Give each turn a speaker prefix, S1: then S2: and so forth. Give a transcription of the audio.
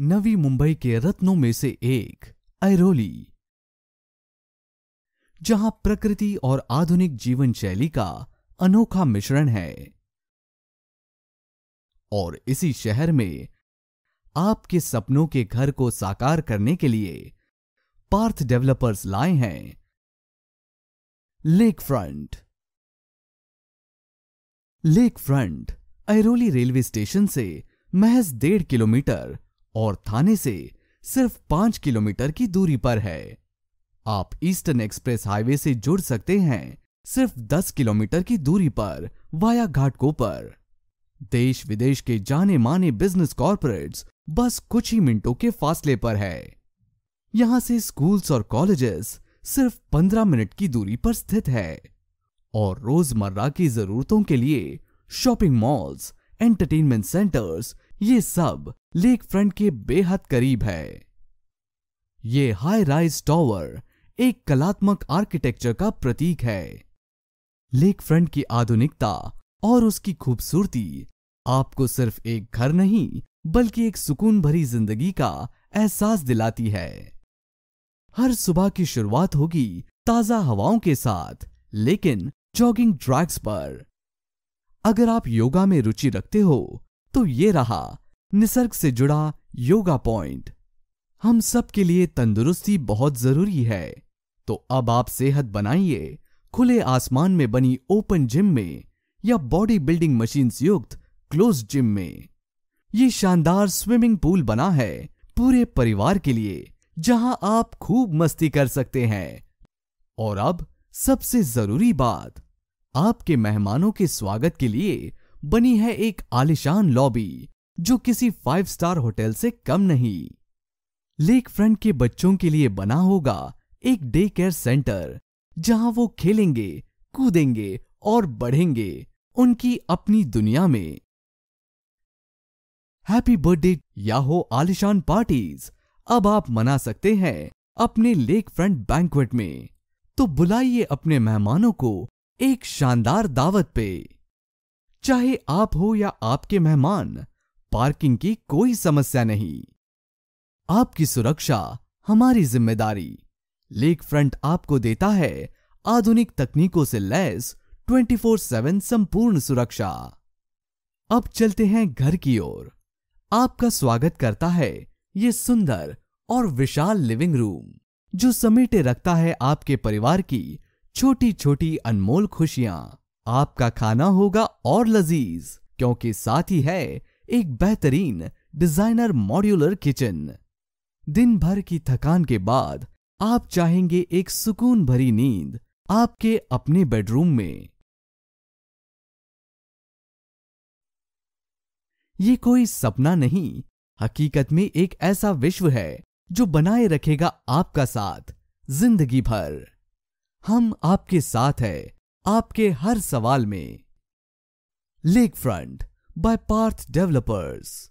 S1: नवी मुंबई के रत्नों में से एक ऐरोली जहां प्रकृति और आधुनिक जीवन शैली का अनोखा मिश्रण है और इसी शहर में आपके सपनों के घर को साकार करने के लिए पार्थ डेवलपर्स लाए हैं lake front lake front Airoli railway station से महज डेढ़ किलोमीटर और थाने से सिर्फ पांच किलोमीटर की दूरी पर है आप ईस्टर्न एक्सप्रेस हाईवे से जुड़ सकते हैं सिर्फ दस किलोमीटर की दूरी पर वाया घाटको पर देश विदेश के जाने माने बिजनेस कॉरपोरेट्स बस कुछ ही मिनटों के फासले पर है यहां से स्कूल्स और कॉलेजेस सिर्फ पंद्रह मिनट की दूरी पर स्थित है और रोजमर्रा की जरूरतों के लिए शॉपिंग मॉल्स एंटरटेनमेंट सेंटर्स ये सब लेक फ्रंट के बेहद करीब है ये हाई राइज टॉवर एक कलात्मक आर्किटेक्चर का प्रतीक है लेक फ्रंट की आधुनिकता और उसकी खूबसूरती आपको सिर्फ एक घर नहीं बल्कि एक सुकून भरी जिंदगी का एहसास दिलाती है हर सुबह की शुरुआत होगी ताजा हवाओं के साथ लेकिन जॉगिंग ट्रैक्स पर अगर आप योगा में रुचि रखते हो तो ये रहा निसर्ग से जुड़ा योगा पॉइंट हम सबके लिए तंदुरुस्ती बहुत जरूरी है तो अब आप सेहत बनाइए खुले आसमान में बनी ओपन जिम में या बॉडी बिल्डिंग मशीन युक्त क्लोज जिम में ये शानदार स्विमिंग पूल बना है पूरे परिवार के लिए जहां आप खूब मस्ती कर सकते हैं और अब सबसे जरूरी बात आपके मेहमानों के स्वागत के लिए बनी है एक आलिशान लॉबी जो किसी फाइव स्टार होटल से कम नहीं लेक फ्रंट के बच्चों के लिए बना होगा एक डे केयर सेंटर जहां वो खेलेंगे कूदेंगे और बढ़ेंगे उनकी अपनी दुनिया में हैप्पी बर्थडे या हो आलिशान पार्टीज अब आप मना सकते हैं अपने लेक फ्रंट बैंकवेट में तो बुलाइए अपने मेहमानों को एक शानदार दावत पे चाहे आप हो या आपके मेहमान पार्किंग की कोई समस्या नहीं आपकी सुरक्षा हमारी जिम्मेदारी लेक फ्रंट आपको देता है आधुनिक तकनीकों से लैस 24/7 संपूर्ण सुरक्षा अब चलते हैं घर की ओर आपका स्वागत करता है ये सुंदर और विशाल लिविंग रूम जो समेटे रखता है आपके परिवार की छोटी छोटी अनमोल खुशियां आपका खाना होगा और लजीज क्योंकि साथ ही है एक बेहतरीन डिजाइनर मॉड्यूलर किचन दिन भर की थकान के बाद आप चाहेंगे एक सुकून भरी नींद आपके अपने बेडरूम में ये कोई सपना नहीं हकीकत में एक ऐसा विश्व है जो बनाए रखेगा आपका साथ जिंदगी भर हम आपके साथ है आपके हर सवाल में lake front by part developers.